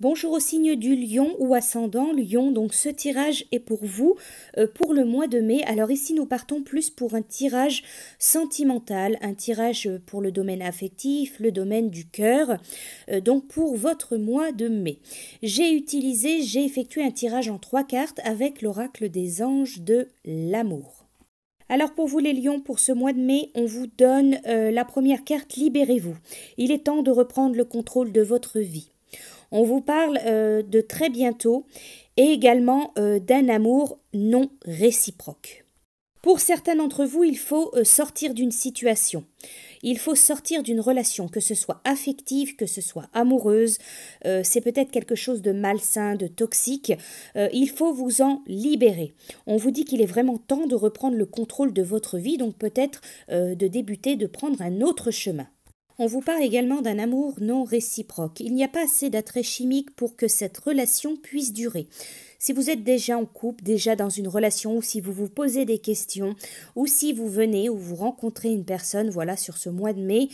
Bonjour au signe du lion ou ascendant lion, donc ce tirage est pour vous euh, pour le mois de mai. Alors ici nous partons plus pour un tirage sentimental, un tirage pour le domaine affectif, le domaine du cœur, euh, donc pour votre mois de mai. J'ai utilisé, j'ai effectué un tirage en trois cartes avec l'oracle des anges de l'amour. Alors pour vous les lions, pour ce mois de mai, on vous donne euh, la première carte, libérez-vous. Il est temps de reprendre le contrôle de votre vie. On vous parle euh, de très bientôt et également euh, d'un amour non réciproque. Pour certains d'entre vous, il faut euh, sortir d'une situation. Il faut sortir d'une relation, que ce soit affective, que ce soit amoureuse. c'est peut-être quelque chose de malsain, de toxique. il faut vous en libérer. On vous dit qu'il est vraiment temps de reprendre le contrôle de votre vie, donc peut-être de débuter, de prendre un autre chemin. On vous parle également d'un amour non réciproque. Il n'y a pas assez d'attrait chimique pour que cette relation puisse durer. Si vous êtes déjà en couple, déjà dans une relation, ou si vous vous posez des questions, ou si vous venez ou vous rencontrez une personne, voilà, sur ce mois de mai,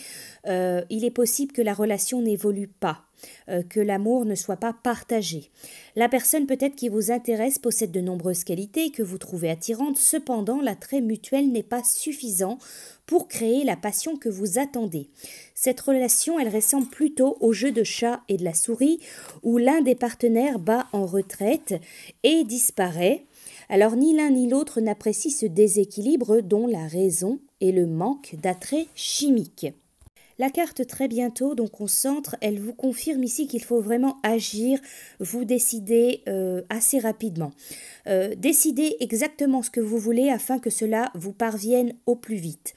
euh, il est possible que la relation n'évolue pas. Euh, que l'amour ne soit pas partagé. La personne peut-être qui vous intéresse possède de nombreuses qualités que vous trouvez attirantes, cependant l'attrait mutuel n'est pas suffisant pour créer la passion que vous attendez. Cette relation, elle ressemble plutôt au jeu de chat et de la souris, où l'un des partenaires bat en retraite et disparaît, alors ni l'un ni l'autre n'apprécie ce déséquilibre dont la raison est le manque d'attrait chimique. La carte très bientôt, donc on centre, elle vous confirme ici qu'il faut vraiment agir, vous décider euh, assez rapidement. Euh, décidez exactement ce que vous voulez afin que cela vous parvienne au plus vite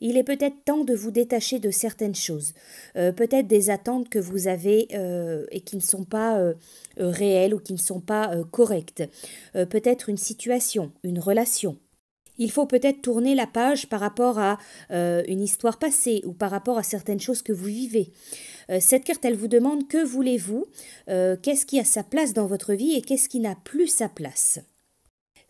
il est peut-être temps de vous détacher de certaines choses, euh, peut-être des attentes que vous avez euh, et qui ne sont pas euh, réelles ou qui ne sont pas correctes, peut-être une situation, une relation. Il faut peut-être tourner la page par rapport à une histoire passée ou par rapport à certaines choses que vous vivez. cette carte, elle vous demande que voulez-vous, qu'est-ce qui a sa place dans votre vie et qu'est-ce qui n'a plus sa place.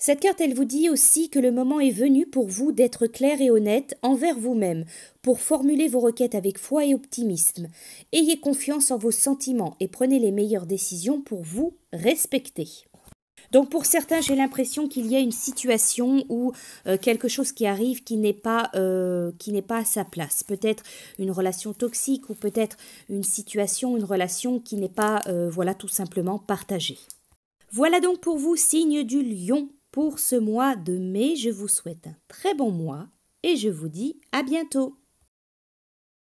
Cette carte, elle vous dit aussi que le moment est venu pour vous d'être clair et honnête envers vous-même, pour formuler vos requêtes avec foi et optimisme. Ayez confiance en vos sentiments et prenez les meilleures décisions pour vous respecter. Donc pour certains, j'ai l'impression qu'il y a une situation ou euh, quelque chose qui arrive qui n'est pas euh, pas à sa place. Peut-être une relation toxique ou peut-être une situation, une relation qui n'est pas euh, voilà tout simplement partagée. Voilà donc pour vous signe du lion pour ce mois de mai, je vous souhaite un très bon mois et je vous dis à bientôt.